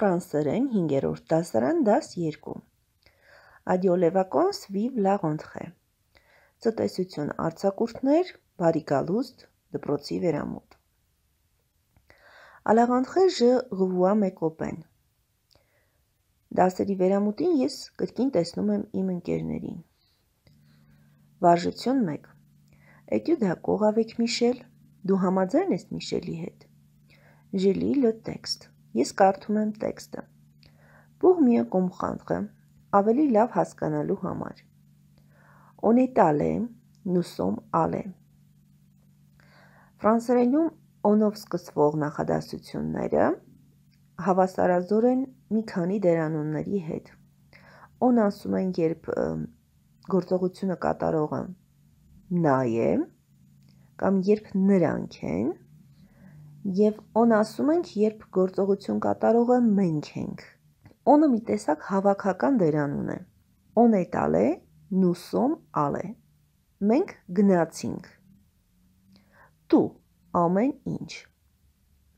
ֆրանսերեն 5-րդ դասարան դաս 2։ Adieu les vacances, vive la rentrée։ Ծտեսություն արձակուրդներ, բարի գալուստ, դպրոցի վերամուտ։ À la rentrée, je revois mes copains։ Դասերի վերամուտին ես կրկին տեսնում եմ իմ ընկերներին։ Վարժություն 1։ Էտյուդա կող ավեք Միշել, դու համաձայն ես Միշելի հետ։ J'ai lu le texte։ Ես կարդում եմ տեքստը։ Բուհմիա կոմխանդղը ավելի լավ հասկանալու համար։ Օնետալե նուսոմ ալե։ Ֆրանսերենում օնով սկսվող նախադասությունները հավասարազոր են մի քանի դերանունների հետ։ Օն ասում են, երբ գործողությունը կատարողը նա է կամ երբ նրանք են, Եվ on ասում ենք, երբ գործողություն կատարողը մենք ենք։ On-ը մի տեսակ հավաքական դերանուն է։ On est allé, nous sommes allés։ Մենք գնացինք։ Tout, ամեն ինչ։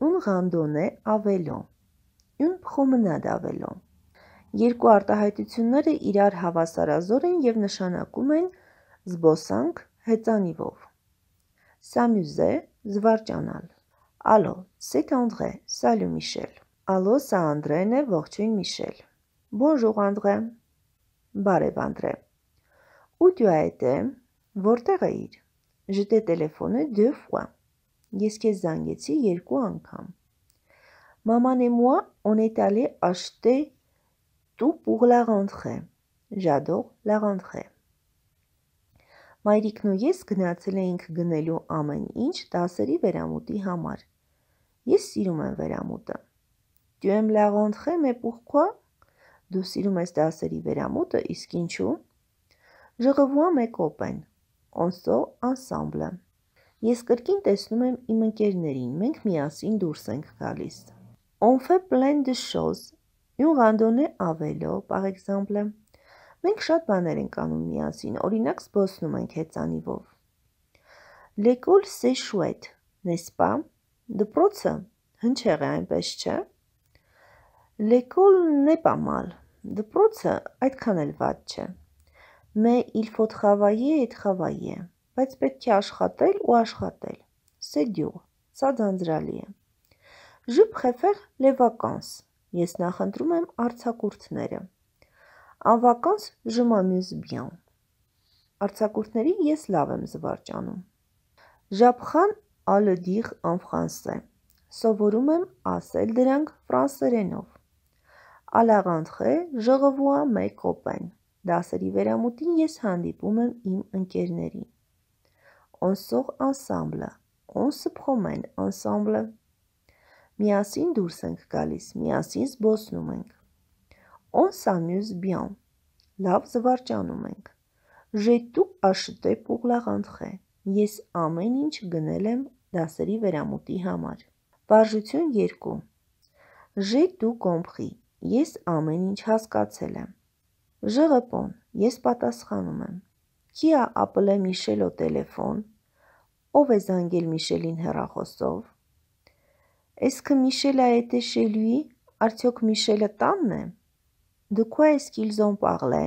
Une randonnée à vélo։ Une promenade à vélo։ Երկու արտահայտությունները իրար հավասարազոր են եւ նշանակում են զբոսանք հեծանիվով։ S'amuser, զվարճանալ։ Allô, c'est André. Salut Michel. Allô, c'est André, ne Michel. Bonjour André. Barev André. Où tu as été? Vortereir. Je t'ai téléphoné deux fois. Maman et moi, on est allés acheter tout pour la rentrée. J'adore la rentrée. Մայրիկն ու ես գնացել էինք գնելու ամեն ինչ դասերի վերամուտի համար։ Ես սիրում եմ վերամուտը։ Դու եմ լաղոնտխե մե պուխքո։ Դու սիրում ես դասերի վերամուտը, իսկ ինչու։ Ժղվուա մե կոպեն։ Ոնսո անսամբլը։ Ես կրկին տեսնում եմ իմ ընկերներին, մենք միասին դուրս ենք գալիս։ On fait plein de choses. Une randonnée à vélo, par exemple. Մենք շատ բաներ ենք անում միասին, օրինակ զբոսնում ենք հեծանիվով։ L'école c'est chouette, n'est-ce pas? Դպրոցը հնչեղ է, այնպես չէ՞։ L'école n'est pas mal. Դպրոցը այդքան էլ վատ չէ։ Mais il faut travailler et travailler. Բայց պետք է աշխատել ու աշխատել։ C'est dur. Սա ձանձրալի է։ Je préfère les vacances. Ես նախընտրում եմ արձակուրդները։ En vacances, je m'amuse bien. Արձակուրդների ես լավ եմ զվարճանում։ J'apprends à le dire en français. Սովորում եմ ասել դրանք ֆրանսերենով։ À la rentrée, je revois mes copains. Դասերի վերամուտին ես հանդիպում եմ իմ ընկերներին։ On sort ensemble. On se promène ensemble. Միասին դուրս ենք գալիս, միասին զբոսնում ենք on s'amuse bien։ Լավ զվարճանում ենք։ J'ai tout acheté pour la rentrée։ Ես ամեն ինչ գնել եմ դասերի վերամուտի համար։ Վարժություն 2։ J'ai tout compris։ Ես ամեն ինչ հասկացել եմ։ Je réponds։ Ես պատասխանում եմ։ Qui a appelé Michel au téléphone։ Ով է զանգել Միշելին հեռախոսով։ Est-ce que Michel a été chez lui? Արդյոք Միշելը տանն է։ Դուքո է սկիլզոն պաղլե,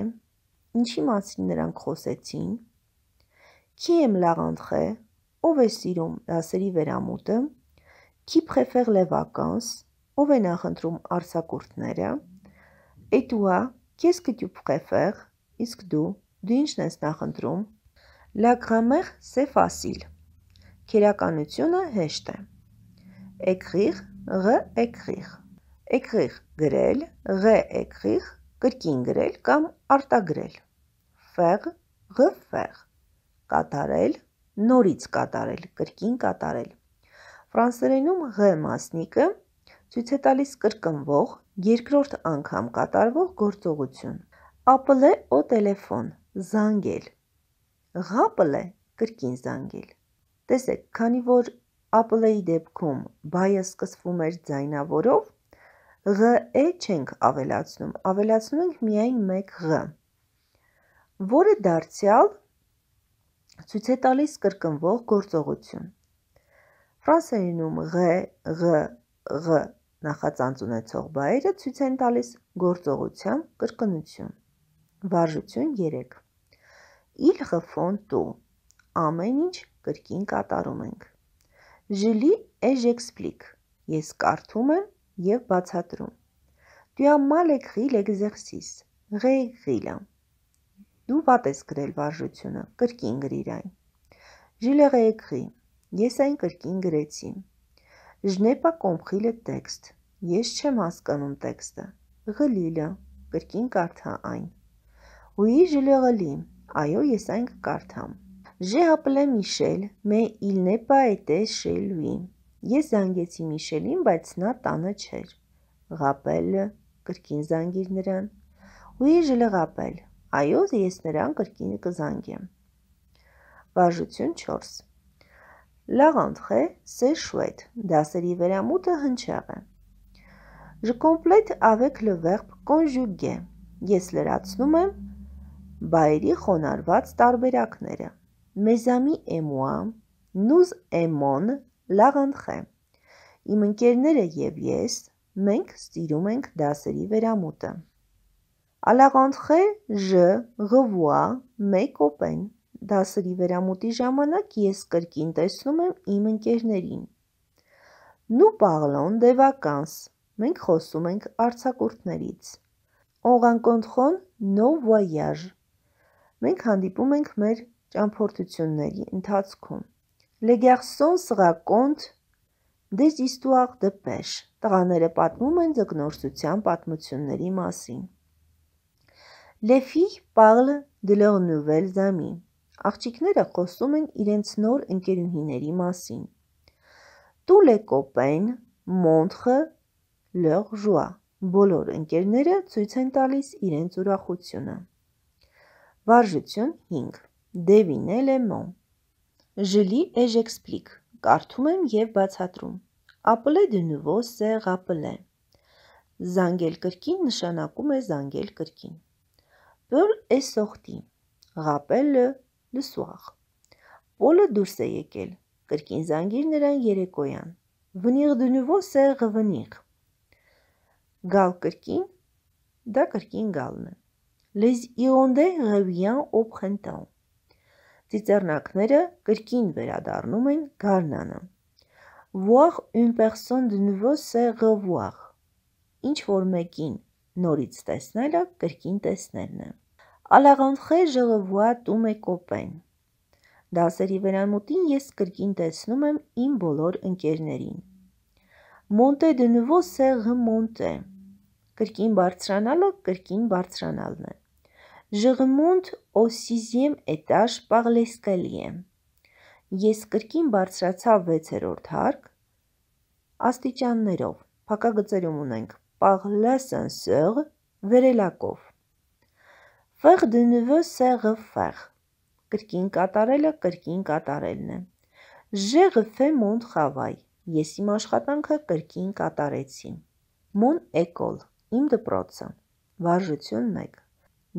ինչի մասին նրանք խոսեցին, քի եմ լաղանդխե, ով է սիրում լասերի վերամուտը, քի պխեվեղ լևականս, ով է նախնդրում արսակուրդները, էտուա, հա, կես կտյու պխեվեղ, իսկ դու, դու ինչն ես նախնդրում, լագրամեղ սե վասիլ, կերականությունը հեշտ է, էքրիղ, ղ էքրիղ, էքրիղ գրել, ղ էքրիղ կրկին գրել կամ արտագրել։ Ֆեղ, ղ ֆեղ։ Կատարել, նորից կատարել, կրկին կատարել։ Ֆրանսերենում ղ մասնիկը ցույց է տալիս կրկնվող երկրորդ անգամ կատարվող գործողություն։ Ապլե օ տելեֆոն, զանգել։ Ղապլե կրկին զանգել։ Տեսեք, քանի որ ապլեի դեպքում բայը սկսվում էր ձայնավորով, ղ-է չենք ավելացնում, ավելացնում ենք միայն մեկ ղ, որը դարձյալ ցույց է տալիս կրկնվող գործողություն։ Ֆրանսերենում ղ, ղ, ղ նախածանց ունեցող բայերը ցույց են տալիս գործողության կրկնություն։ Վարժություն 3։ Իլ խֆոն տու։ Ամեն ինչ կրկին կատարում ենք։ Ժլի էժեքսպլիկ։ Ես կարդում եմ և բացատրում։ Tu as mal écrit l'exercice. Réécris-le. Դու վատ ես գրել վարժությունը, կրկին գրիր այն։ Je l'ai réécrit. Ես այն կրկին գրեցի։ Je n'ai pas compris le texte. Ես չեմ հասկանում տեքստը։ Ղլիլը, կրկին կարդա այն։ Oui, je l'ai relis. Այո, ես այն կկարդամ։ J'ai appelé Michel, mais il n'est pas été chez lui. Ես զանգեցի Միշելին, բայց նա տանը չէր։ Ղապելը կրկին զանգիր նրան։ Ուիժլը Ղապել։ Այո, ես նրան կրկին կզանգեմ։ Բաժություն 4։ Լաղանտխե սե շուետ։ Դասերի վերամուտը հնչեղ է։ Je complète avec le verbe conjuguer։ Ես լրացնում եմ բայերի խոնարված տարբերակները։ Mes amis et moi, nous aimons լավ ընթխե։ Իմ ընկերները եւ ես մենք ստիրում ենք դասերի վերամուտը։ Ալաղանտխե Ժ Ղվուա Մեկոպեն դասերի վերամուտի ժամանակ ես կրկին տեսնում եմ իմ ընկերներին։ Նու պաղլոն դևականս։ Մենք խոսում ենք արցակուրտներից։ Օղանկոնտխոն նո վայաժ։ Մենք հանդիպում ենք մեր ճամփորդությունների ընթացքում։ Le garçon raconte des histoires de pêche։ Տղաները պատմում են ձկնորսության պատմությունների մասին։ Les filles parlent de leurs nouvelles amies։ Աղջիկները խոսում են իրենց նոր ընկերուհիների մասին։ Tous les copains montrent leur joie։ Բոլոր ընկերները ցույց են տալիս իրենց ուրախությունը։ Վարժություն 5։ Devinez les mots։ Ժլի էժեքսպլիկ, կարդում եմ և բացատրում։ Ապլե դնուվո սեղ ապլե։ Զանգել կրկին նշանակում է զանգել կրկին։ Պր է սողտի, ղապելը լսուախ։ Պոլը դուրս է եկել, կրկին զանգիր նրան երեկոյան։ Վնիղ դնուվո սեղը վնիղ։ Գալ կրկին, դա կրկին գալն է։ Լեզ իոնդե ղևյան օպ խենտան։ Ծիծեռնակները կրկին վերադառնում են գարնանը։ Voir une personne de nouveau c'est revoir։ Ինչ որ մեկին նորից տեսնելը կրկին տեսնելն է։ À la rentrée, je revois tous mes copains։ Դասերի վերամուտին ես կրկին տեսնում եմ իմ բոլոր ընկերներին։ Monter de nouveau c'est remonter։ Կրկին բարձրանալը կրկին բարձրանալն է։ Ժղմունդ օսիզիեմ էտաժ պաղլեսկելիեմ։ Ես կրկին բարձրացա 6-րդ հարկ աստիճաններով, փակագծերում ունենք պաղլասենսեղ վերելակով։ Ֆեղ դնվը սեղը ֆեղ։ Կրկին կատարելը կրկին կատարելն է։ Ժեղը ֆե մոնտ խավայ։ Ես իմ աշխատանքը կրկին կատարեցի։ Մոն էկոլ, իմ դպրոցը։ Վարժություն 1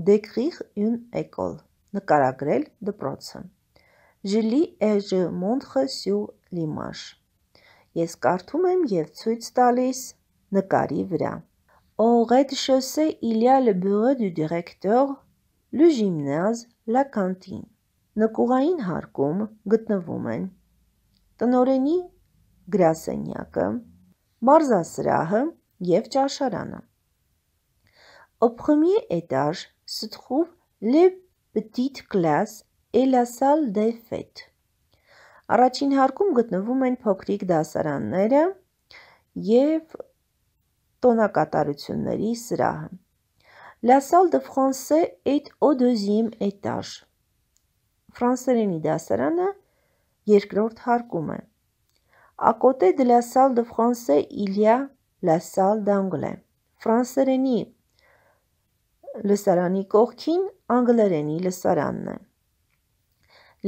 D'écrire une école. Նկարագրել դպրոցը։ Je lis et je montre sur l'image. Ես կարդում եմ եւ ցույց տալիս նկարի վրա։ Au rez-de-chaussée, il y a le bureau du directeur, le gymnase, la cantine. Նկուղային հարկում գտնվում են տնորենի գրասենյակը, մարզասրահը եւ ճաշարանը։ Au premier étage, se trouve les petites classes et la salle des fêtes։ Առաջին հարկում գտնվում են փոքրիկ դասարանները և տոնակատարությունների սրահը։ La salle de français est au deuxième étage։ Ֆրանսերենի դասարանը երկրորդ հարկում է։ À côté de la salle de français, il y a la salle d'anglais։ Ֆրանսերենի լսարանի կողքին անգլերենի լսարանն է։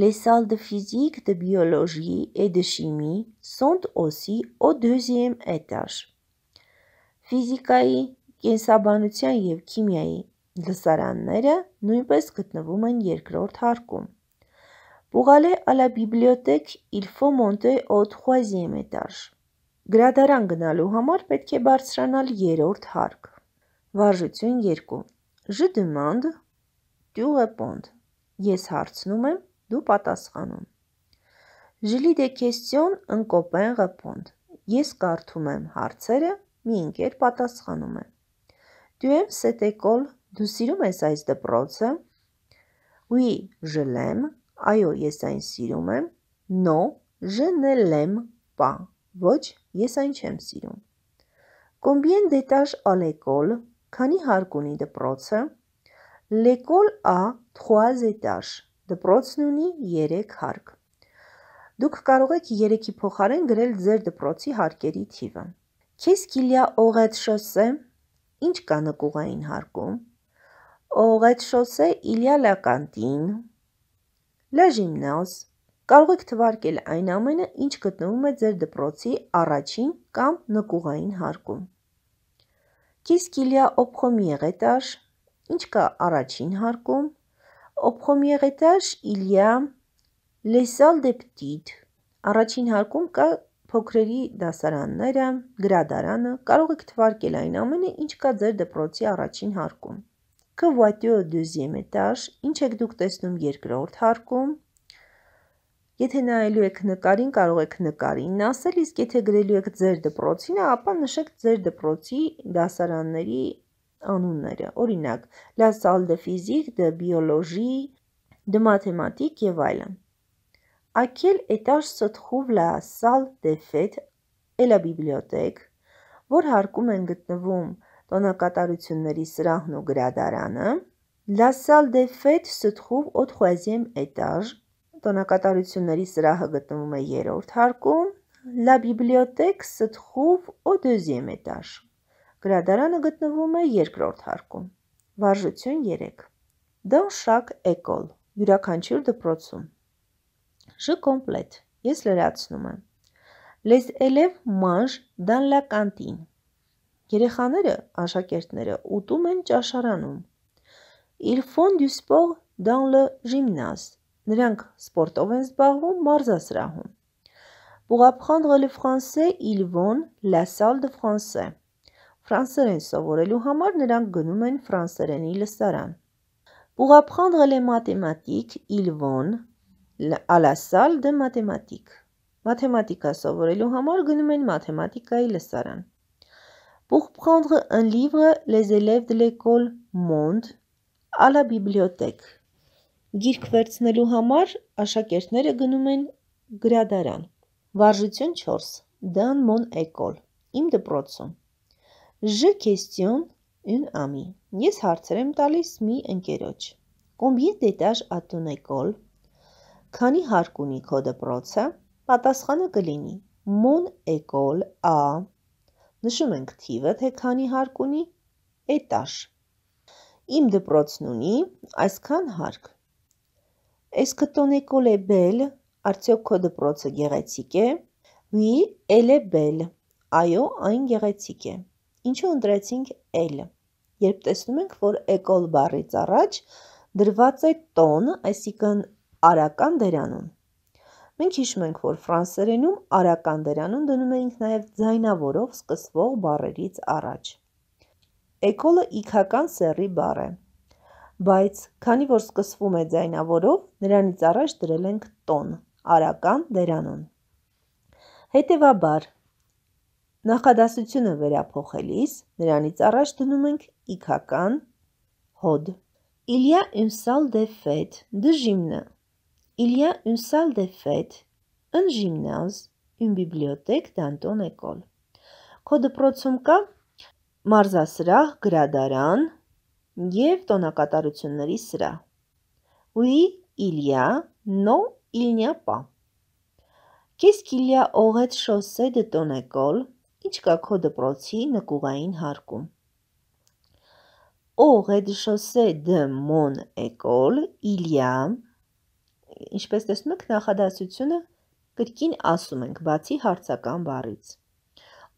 Les salles de physique, de biologie et de chimie sont aussi au deuxième étage։ Ֆիզիկայի, կենսաբանության եւ քիմիայի լսարանները նույնպես գտնվում են երկրորդ հարկում։ Pour aller à la bibliothèque, il faut monter au troisième étage։ Գրադարան գնալու համար պետք է բարձրանալ երրորդ հարկ։ Վարժություն 2։ Je demande, tu réponds. Ես հարցնում եմ, դու պատասխանում։ Je lis des questions, un copain répond. Ես կարդում եմ հարցերը, մի ընկեր պատասխանում է։ Tu aimes cette école? Դու սիրում ես այս դպրոցը? Oui, je l'aime. Այո, ես այն սիրում եմ։ No, je ne l'aime pas. Ոչ, ես այն չեմ սիրում։ Combien d'étages à l'école? Քանի հարկ ունի դպրոցը։ L'école a 3 étages։ Դպրոցն ունի 3 հարկ։ Դուք կարող եք 3-ի փոխարեն գրել ձեր դպրոցի հարկերի թիվը։ Qu'est-ce qu'il y a au rez-de-chaussée? Ինչ կա նկուղային հարկում։ Au rez-de-chaussée, il y a la cantine, la gymnase։ Կարող եք թվարկել այն ամենը, ինչ գտնվում է ձեր դպրոցի առաջին կամ նկուղային հարկում կիսկիլյա օբխոմի եղետար, ինչ կա առաջին հարկում, օբխոմի եղետար իլյա լեսալ դեպտիտ, առաջին հարկում կա փոքրերի դասարանները, գրադարանը, կարող եք թվարկել այն ամենը, ինչ կա ձեր դպրոցի առաջին հարկում։ Կվատյո դյուզիեմ էտար, ինչ եք դուք տեսնում երկրորդ հարկում, Եթե նայելու եք նկարին, կարող եք նկարին ասել, իսկ եթե գրելու եք ձեր դպրոցին, ապա նշեք ձեր դպրոցի դասարանների անունները։ Օրինակ, La Salle de Physique, de Biologie, de Mathématiques եւ այլն։ À quel étage se trouve la salle des fêtes et la bibliothèque, որ հարկում են գտնվում տոնակատարությունների սրահն ու գրադարանը, La salle des fêtes se trouve au 3e étage, Տոնակատարությունների սրահը գտնվում է երրորդ հարկում, La Bibliothèque se trouve au deuxième étage։ Գրադարանը գտնվում է երկրորդ հարկում։ Վարժություն 3։ Dans chaque école, յուրաքանչյուր դպրոցում։ Je complète։ Ես լրացնում եմ։ Les élèves mangent dans la cantine։ Երեխաները, աշակերտները ուտում են ճաշարանում։ Ils font du sport dans le gymnase։ Նրանք սպորտով են զբաղվում մարզասրահում։ Pour apprendre le français, ils vont la salle de français։ Ֆրանսերեն սովորելու համար նրանք գնում են ֆրանսերենի լսարան։ Pour apprendre les mathématiques, ils vont à la salle de mathématiques։ Մաթեմատիկա սովորելու համար գնում են մաթեմատիկայի լսարան։ Pour prendre un livre, les élèves de l'école montent à la bibliothèque։ Գիրք վերցնելու համար աշակերտները գնում են գրադարան։ Վարժություն 4. Դան մոն էկոլ։ Իմ դպրոցում։ Ժ քեստյոն ուն ամի։ Ես հարցեր եմ տալիս մի ընկերոջ։ Կոմբիե դետաժ ատուն էկոլ։ Քանի հարկ ունի քո դպրոցը, պատասխանը կլինի մոն էկոլ ա։ Նշում ենք թիվը, թե քանի հարկ ունի, էտաժ։ Իմ դպրոցն ունի այսքան հարկ։ Est-ce belle? Արդյոք քո դպրոցը գեղեցիկ է? Oui, elle est belle. Այո, այն գեղեցիկ է։ Ինչու ընտրեցինք elle։ Երբ տեսնում ենք, որ école բառից առաջ դրված է ton, այսինքն արական դերանուն։ Մենք հիշում ենք, որ ֆրանսերենում արական դերանուն դնում էինք նաև ձայնավորով սկսվող բառերից առաջ։ Էկոլը իքական սեռի բառ է։ Բայց քանի որ սկսվում է ձայնավորով, նրանից առաջ դրել ենք տոն, արական դերանուն։ Հետևաբար նախադասությունը վերափոխելիս նրանից առաջ դնում ենք իքական հոդ։ Իլյա ունսալ դե ֆետ դժիմնը։ Իլյա ունսալ դե ֆետ ըն ժիմնազ ուն բիբլիոթեք դանտոն էկոլ։ Քո դպրոցում կա մարզասրահ, գրադարան, և տոնակատարությունների սրահ։ «Уи Илья, но il n'y a pas». Qu'est-ce qu'il y a au rez-de-chaussée de ton école? Ինչ կա քո դպրոցի նկուղային հարկում։ Au rez-de-chaussée de mon école, il y a Ինչպես տեսնում եք, նախադասությունը կրկին ասում ենք, բացի հարցական բառից։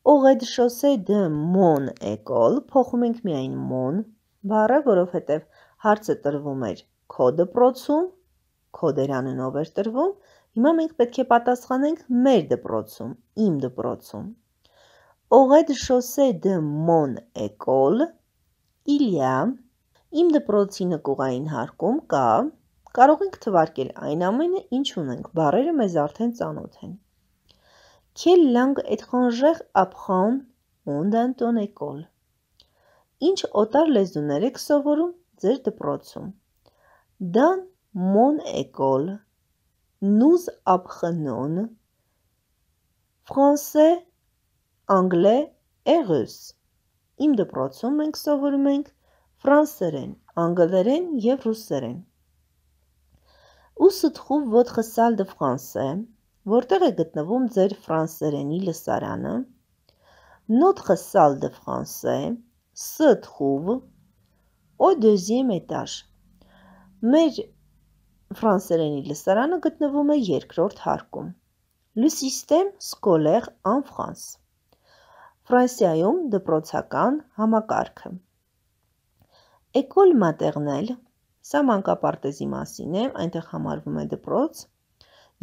Au rez-de-chaussée de mon école փոխում ենք միայն mon բառը, որովհետև հարցը տրվում էր քո դպրոցում, քո դերանն ով էր տրվում, հիմա մենք պետք է պատասխանենք մեր դպրոցում, իմ դպրոցում։ Օղեդ շոսե դե մոն էկոլ Իլյա իմ դպրոցի նկուղային հարկում կա կարող ենք թվարկել այն ամենը, ինչ ունենք, բառերը մեզ արդեն ծանոթ են։ Quelle langue étrangère apprend on dans ton école Ինչ օտար լեզուներ եք սովորում ձեր դպրոցում։ Դան մոն էկոլ, նուզ ապխնոն, ֆրանսե, անգլե, էգուս։ Իմ դպրոցում մենք սովորում ենք ֆրանսերեն, անգլերեն եւ ռուսերեն։ Ուսդ խով ոդխը սալ դը դե ֆրանսե, որտեղ է գտնվում ձեր ֆրանսերենի լսարանը։ Notre salle de français se trouve au deuxième étage։ Մեր ֆրանսերենի լսարանը գտնվում է երկրորդ հարկում։ Le système scolaire en France։ Ֆրանսիայում դպրոցական համակարգը։ École maternelle Սա մանկապարտեզի մասին է, այնտեղ համարվում է դպրոց։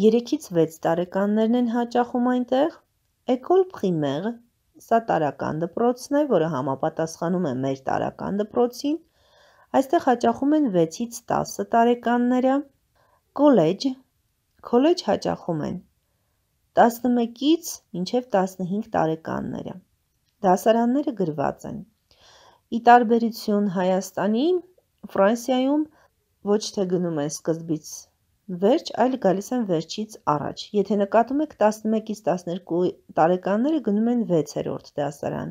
3-ից 6 տարեկաններն են հաճախում այնտեղ։ École primaire Սա տարական դպրոցն է, որը համապատասխանում է մեր տարական դպրոցին։ Այստեղ հաճախում են 6-ից 10 տարեկանները։ Կոլեջ Կոլեջ հաճախում են 11-ից մինչև 15 տարեկանները։ Դասարանները գրված են։ Ի տարբերություն Հայաստանի, Ֆրանսիայում ոչ թե գնում են սկզբից Վերջ, այլ գալիս են վերջից առաջ։ Եթե նկատում եք 11-ից 12 տարեկանները գնում են 6-րդ դասարան,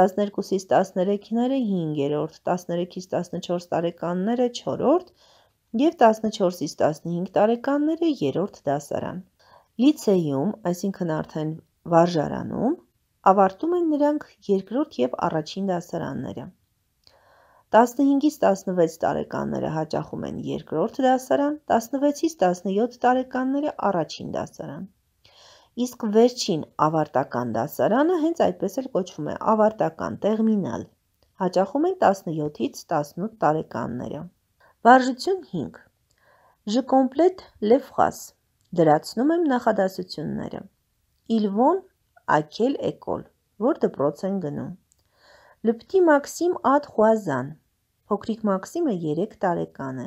12-ից 13-ները 5-րդ, 13-ից 14 տարեկանները 4-րդ և 14-ից 15 տարեկանները 3-րդ դասարան։ Լիցեյում, այսինքն արդեն վարժարանում, ավարտում են նրանք երկրորդ և առաջին դասարանները։ 15-ից 16 տարեկանները հաճախում են երկրորդ դասարան, 16-ից 17 տարեկանները առաջին դասարան։ Իսկ վերջին ավարտական դասարանը հենց այդպես էլ կոչվում է ավարտական տերմինալ։ Հաճախում են 17-ից 18 տարեկանները։ Վարժություն 5։ Je complète les phrases։ Լրացնում եմ նախադասությունները։ Ils vont à quelle école, որ դպրոց են գնում։ Le petit Maxime a 3 ans։ Փոքրիկ Մաքսիմը 3 տարեկան է։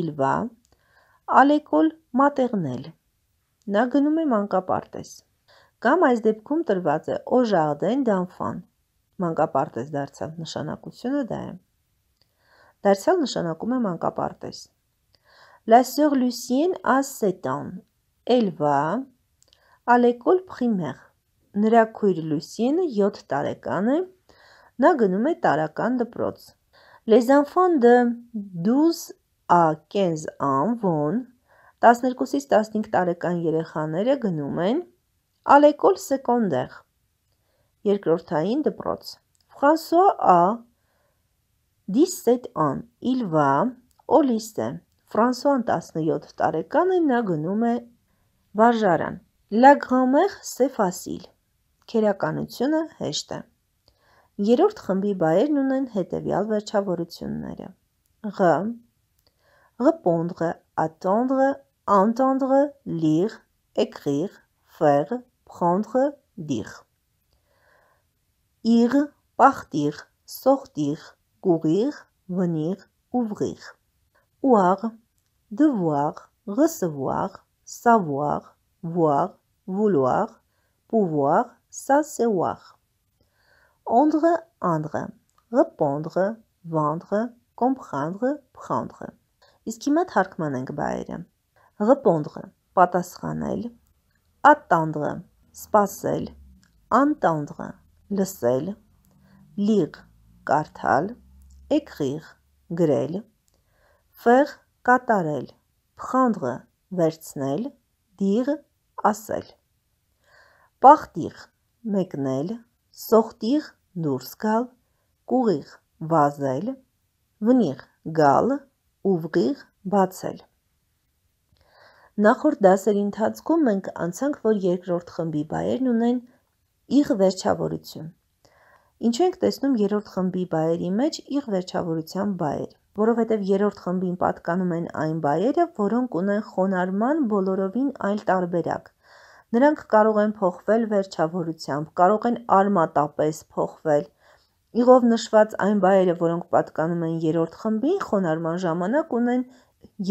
Իլվա ալեկոլ մատեղնել։ Նա գնում է մանկապարտեզ։ Կամ այս դեպքում տրված է օ ժարդեն դանֆան։ Մանկապարտեզ դարձյալ նշանակությունը դա է։ Դարձյալ նշանակում է մանկապարտեզ։ La sœur Lucienne a 7 ans. Elle va à l'école primaire. Նրա քույր Լուսինը 7 տարեկան է։ Նա գնում է տարական դպրոց։ Les enfants de 12 à 15 ans vont 12-ից 15 տարեկան երեխաները գնում են à l'école secondaire երկրորդային դպրոց։ François a 17 ans. Il va au lycée. Ֆրանսուան 17 տարեկան է, նա գնում է վարժարան։ La grand-mère c'est facile. Քերականությունը հեշտ է։ Երորդ խմբի բայերն ունեն հետևյալ վերջավորությունները. Ղ, ռպոնդղը, ատոնդղը, անտոնդղը, լիղ, էկղիղ, ֆեղ, պխոնդղը, դիղ։ Իղ, պախտիղ, սողտիղ, գուղիղ, վնիղ, ուվղիղ։ Ուաղ, դվուաղ, ղսվուաղ, սավուաղ, վուաղ, վուլուաղ, պուվուաղ, սասեուաղ։ Andre, andre, répondre, vendre, comprendre, prendre։ Իսկ հիմա թարգմանենք բայերը։ Répondre, պատասխանել, attendre, սպասել, entendre, լսել, lire, կարդալ, écrire, գրել, faire, կատարել, prendre, վերցնել, dire, ասել։ Partir, մեկնել, sortir, դուրս գալ, կուղիղ վազել, վնիղ գալ, ուղիղ բացել։ Նախորդ դասերի ընթացքում մենք անցանք, որ երկրորդ խմբի բայերն ունեն իղ վերջավորություն։ Ինչու ենք տեսնում երրորդ խմբի բայերի մեջ իղ վերջավորության բայեր, որովհետև երրորդ խմբին պատկանում են այն բայերը, որոնք ունեն խոնարհման բոլորովին այլ տարբերակ, Նրանք կարող են փոխվել վերջավորությամբ, կարող են արմատապես փոխվել։ Իղով նշված այն բայերը, որոնք պատկանում են երրորդ խմբին, խոնարհման ժամանակ ունեն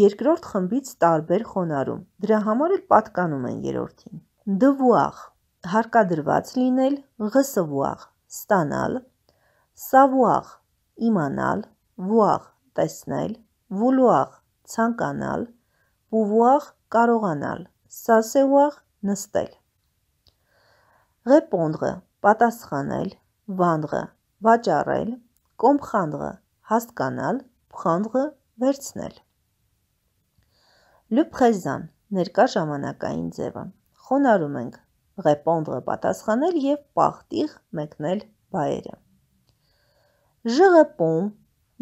երկրորդ խմբից տարբեր խոնարում։ Դրա համար էլ պատկանում են երրորդին։ Դվուախ՝ հարկադրված լինել, ղսվուախ՝ ստանալ, սավուախ՝ իմանալ, վուախ՝ տեսնել, վուլուախ՝ ցանկանալ, ուվուախ՝ կարողանալ, սասեուախ նստել։ Ռեպոնդրը պատասխանել, վանդրը վաճառել, կոմխանդրը հասկանալ, փխանդրը վերցնել։ Լուփրեզան ներկա ժամանակային ձևը։ Խոնարում ենք ռեպոնդրը պատասխանել եւ պախտիղ մեկնել բայերը։ Je réponds,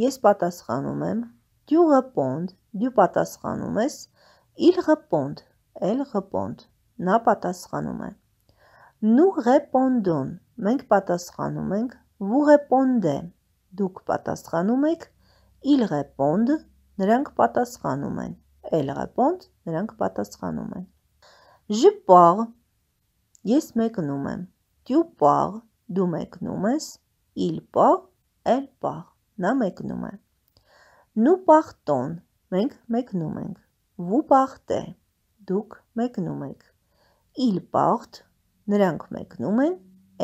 ես պատասխանում եմ, tu réponds, դու պատասխանում ես, il répond, elle répond։ Նա պատասխանում է. Նու ռեպոնդոն։ Մենք պատասխանում ենք վու ռեպոնդե։ Դուք պատասխանում եք իլ ռեպոնդ, նրանք պատասխանում են։ Էլ ռեպոնդ, նրանք պատասխանում են։ Je pars։ Ես մեկնում եմ։ Tu pars։ Դու մեկնում ես։ Il part, elle part։ Նա մեկնում է։ Nous partons։ Մենք մեկնում ենք։ Vous partez։ Դուք մեկնում եք իլ պաղթ նրանք մեկնում են,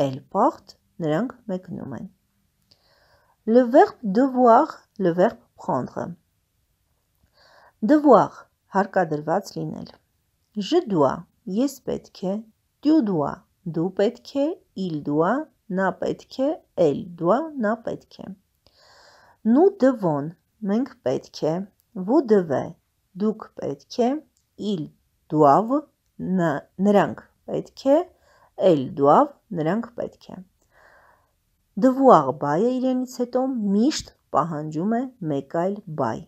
էլ պաղթ նրանք մեկնում են։ Le verbe devoir, le verbe prendre։ Devoir հարկադրված լինել։ Je dois, ես պետք է, tu dois, դու պետք է, il doit, նա պետք է, elle doit, նա պետք է։ Nous devons, մենք պետք է, vous devez, դուք պետք է, il doivent, նրանք պետք է, էլ դուավ նրանք պետք է։ Դվուաղ բայը իրենից հետո միշտ պահանջում է մեկ այլ բայ։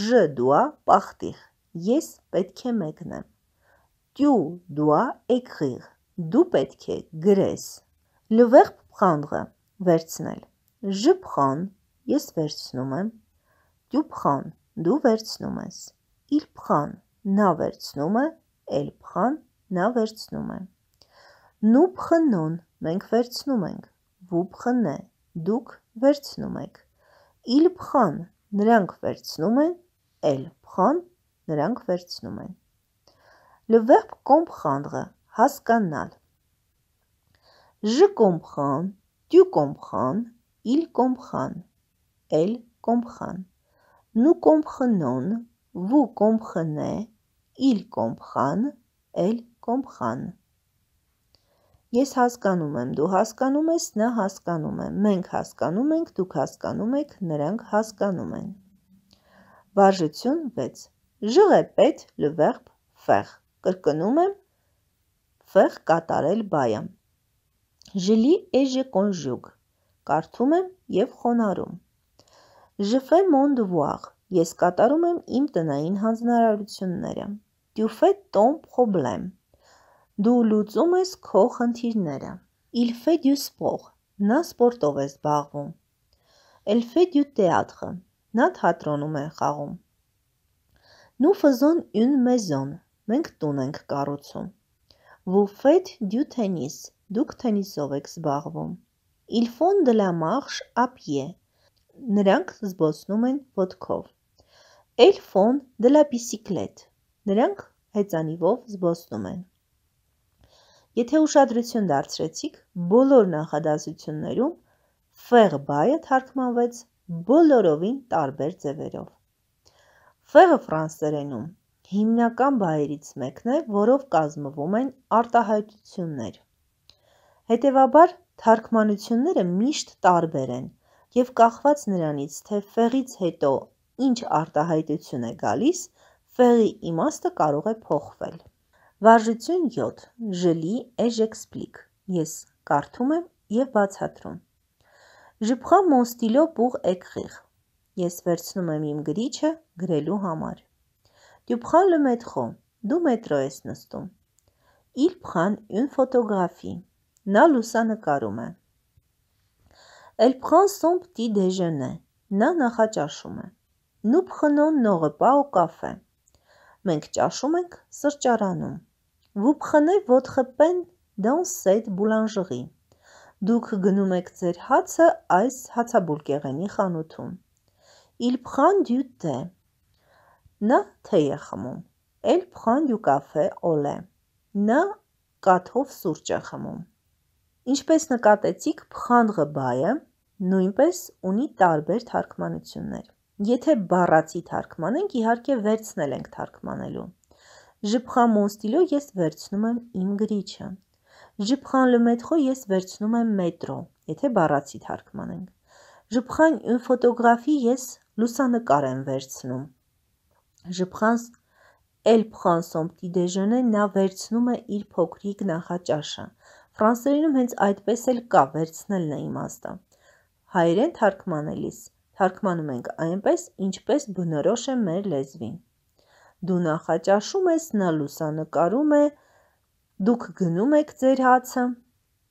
Ժ դուա պախտիղ, ես պետք է մեկնեմ։ Տյու դուա էքղիղ, դու պետք է գրես։ Լվեղ պխանդղը, վերցնել։ Ժ պխան, ես վերցնում եմ։ Տյու պխան, դու վերցնում ես։ Իլ պխան, նա վերցնում է էլփխան նա վերցնում է։ Նուբ խնոն մենք վերցնում ենք։ Վուբ խնե դուք վերցնում եք։ Իլփխան նրանք վերցնում են, էլփխան նրանք վերցնում են։ Լվերբ կոմփխանդը հասկանալ։ Ժ կոմփխան, դյու կոմփխան, իլ կոմփխան, էլ կոմփխան։ Նու կոմփխնոն, վու կոմփխնե, իլ կոմփխան, էլ կոմփխան։ Ես հասկանում եմ, դու հասկանում ես, նա հասկանում է, մենք հասկանում ենք, դուք հասկանում եք, նրանք հասկանում են։ Վարժություն 6. Ժղեպետ լվերբ ֆեղ։ Կրկնում եմ, ֆեղ կատարել բայամ։ Ժլի էժե կոնժուգ։ Կարդում եմ եւ խոնարում։ Ժֆե մոնդվուաղ։ Ես կատարում եմ իմ տնային հանձնարարությունները։ Du fais ton problème. Դու լուծում ես քո խնդիրները։ Il fait du sport. Նա սպորտով է զբաղվում։ Elle fait du théâtre. Նա թատրոնում է խաղում։ Nous faisons une maison. Մենք տուն ենք կառուցում։ Vous faites du tennis. Դուք թենիսով եք զբաղվում։ Ils font de la marche à pied. Նրանք զբոսնում են ոտքով։ Elles font de la bicyclette. Նրանք հեծանիվով զբոսնում են։ Եթե ուշադրություն դարձրեցիք, բոլոր նախադասություններում ֆեղ բայը թարգմանվեց բոլորովին տարբեր ձևերով։ Ֆեղը ֆրանսերենում հիմնական բայերից մեկն է, որով կազմվում են արտահայտություններ։ Հետևաբար թարգմանությունները միշտ տարբեր են եւ կախված նրանից, թե ֆեղից հետո ինչ արտահայտություն է գալիս, Ֆեղի իմաստը կարող է փոխվել։ Վարժություն 7. Ժլի էժեքսպլիկ։ Ես կարդում եմ եւ բացատրում։ Ժփխա մոն ստիլո բուղ էկխիղ։ Ես վերցնում եմ իմ գրիչը գրելու համար։ Դյուփխա լը մետրո։ Դու մետրո ես նստում։ Իլ փխան ուն ֆոտոգրաֆի։ Նա լուսանկարում է։ Էլ փխան սոն պտի դեժենե։ Նա նախաճաշում է։ Նու փխնոն նողը պա ու կաֆե։ Մենք ճաշում ենք սրճարանում։ Վու փխնե ոդխը պեն դան սետ բուլանժղի։ Դուք գնում եք ձեր հացը այս հացաբուլկեղենի խանութում։ Իլ փխան դյու թե։ դե։ Նա թե է խմում։ Էլ փխան դյու կաֆե օլե։ Նա կաթով սուրճ է խմում։ Ինչպես նկատեցիք, փխանդղը բայը նույնպես ունի տարբեր թարգմանություններ։ Եթե բառացի թարգմանենք, իհարկե վերցնել ենք թարգմանելու։ Ժփխան մոն ստիլո ես վերցնում եմ իմ գրիչը։ Ժփխան լը մետրո ես վերցնում եմ մետրո, եթե բառացի թարգմանենք։ Ժփխան ուն ֆոտոգրաֆի ես լուսանկար եմ վերցնում։ Ժփխան էլ փխանսոմ տիդեժնե նա վերցնում է իր փոքրիկ նախաճաշը։ Ֆրանսերենում հենց այդպես էլ կա վերցնելն է իմաստը։ Հայերեն թարգմանելիս թարգմանում ենք այնպես, ինչպես բնորոշ է մեր լեզվին։ Դու նախաճաշում ես, նա լուսանկարում է, դուք գնում եք ձեր հացը։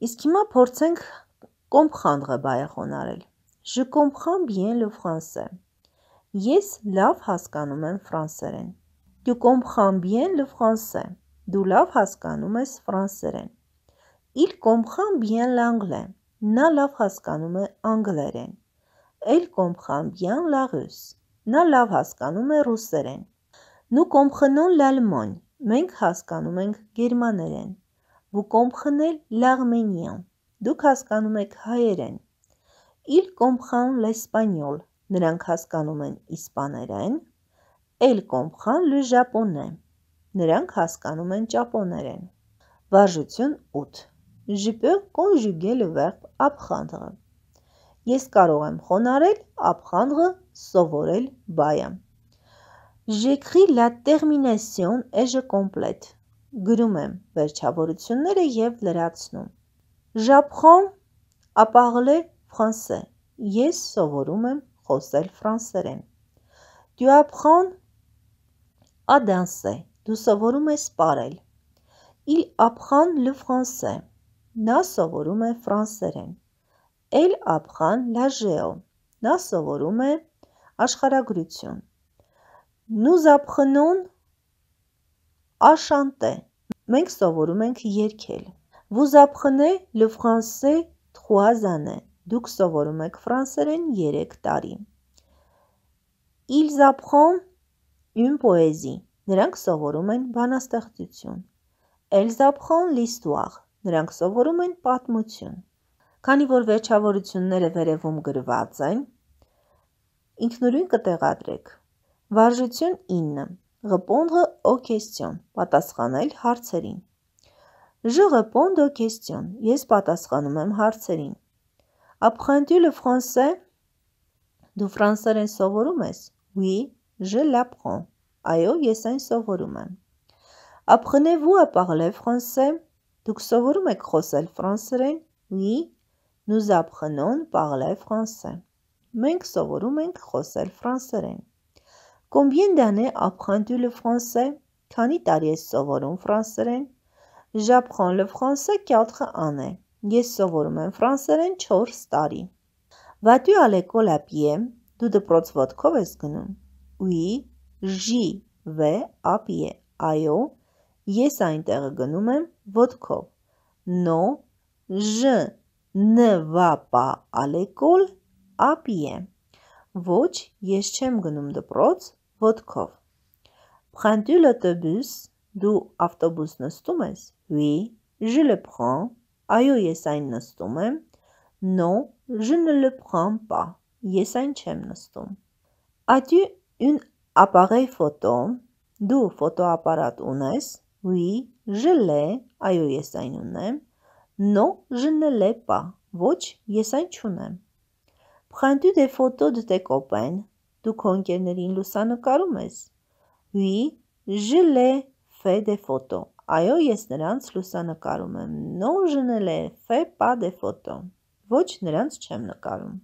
Իսկ հիմա փորձենք կոմփխանդը բայախոնարել։ Je comprends bien le français։ Ես լավ հասկանում եմ ֆրանսերեն։ Tu comprends bien le français։ Դու լավ հասկանում ես ֆրանսերեն։ Il comprend bien l'anglais։ Նա լավ հասկանում է անգլերեն էլ կոմխամբյան լաղյուս։ Նա լավ հասկանում է ռուսերեն։ Նու կոմխնոն լալմոն, մենք հասկանում ենք գերմաներեն։ Բու կոմխնել լաղմենյան, դուք հասկանում եք հայերեն։ Իլ կոմխան լեսպանյոլ, նրանք հասկանում են իսպաներեն։ Էլ կոմխան լու ժապոնե, նրանք հասկանում են ճապոներեն։ Վարժություն 8 Ժիպը կոնջուգել է verb ապխանդը Ես կարող եմ խոնարել ապխանղը, սովորել բայը։ Ժեքրի լա տերմինասիոն էժը կոմպլետ։ Գրում եմ վերջավորությունները եւ լրացնում։ Ժապխոն ապաղլե ֆրանսե։ Ես սովորում եմ խոսել ֆրանսերեն։ Դու ապխոն ադանսե։ Դու սովորում ես պարել։ Իլ ապխան լը ֆրանսե։ Նա սովորում է ֆրանսերեն։ Էլ Աբխան Լաժեո։ Նա սովորում է աշխարհագրություն։ Նուզաբխնոն աշանտե։ Մենք սովորում ենք երգել։ Վուզաբխնե լը ֆրանսե 3 Դուք սովորում եք ֆրանսերեն 3 տարի։ Ils apprennent une poésie։ Նրանք սովորում են բանաստեղծություն։ Elles apprennent l'histoire։ Նրանք սովորում են պատմություն։ Քանի որ վերջավորությունները վերևում գրված են, ինքնուրույն կտեղադրեք։ Վարժություն 9. Ռեպոնդը օ քեստյոն, պատասխանել հարցերին։ Je réponds aux questions. Ես պատասխանում եմ հարցերին։ Apprends-tu le français? Դու ֆրանսերեն սովորում ես։ Oui, je l'apprends. Այո, ես այն սովորում եմ։ Apprenez-vous à parler français? Դուք սովորում եք խոսել ֆրանսերեն։ Oui, Nous apprenons parler français. Մենք սովորում ենք խոսել ֆրանսերեն։ Combien d'années apprends-tu le français? Քանի տարի ես սովորում ֆրանսերեն։ J'apprends le français 4 années. Ես սովորում եմ ֆրանսերեն 4 տարի։ Vas-tu à l'école à pied? Դու դպրոց ոտքով ես գնում։ Oui, j'y vais à pied. Այո, ես այնտեղ գնում եմ ոտքով։ Non, je Ն վա պա ալեկոլ ապիե։ Ոչ, ես չեմ գնում դպրոց ոտքով։ Prends-tu l'autobus? Դու ավտոբուս նստում ես։ Oui, je le prends. Այո, ես այն նստում եմ։ Non, je ne le prends pas. Ես այն չեմ նստում։ As-tu un appareil photo? Դու ֆոտոապարատ ունես։ Oui, je l'ai. Այո, ես այն ունեմ։ Non, je ne l'ai pas. Ոչ, ես այն չունեմ։ Prends-tu des photos de tes copains? Դու քո ընկերներին լուսանկարում ես։ Oui, je les fais des photos. Այո, ես նրանց լուսանկարում եմ։ Non, je ne les fais pas des photos. Ոչ, նրանց չեմ նկարում։